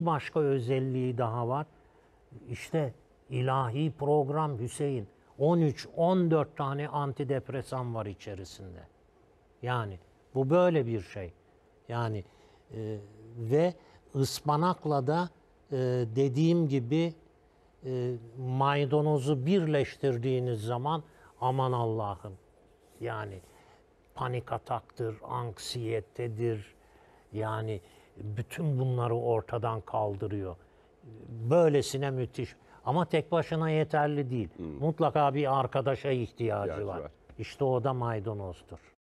Başka özelliği daha var. İşte ilahi program Hüseyin. 13-14 tane antidepresan var içerisinde. Yani bu böyle bir şey. Yani e, ve ıspanakla da e, dediğim gibi e, maydanozu birleştirdiğiniz zaman aman Allah'ım yani panik ataktır, anksiyetedir yani bütün bunları ortadan kaldırıyor. Böylesine müthiş. Ama tek başına yeterli değil. Hmm. Mutlaka bir arkadaşa ihtiyacı, ihtiyacı var. var. İşte o da maydanozdur.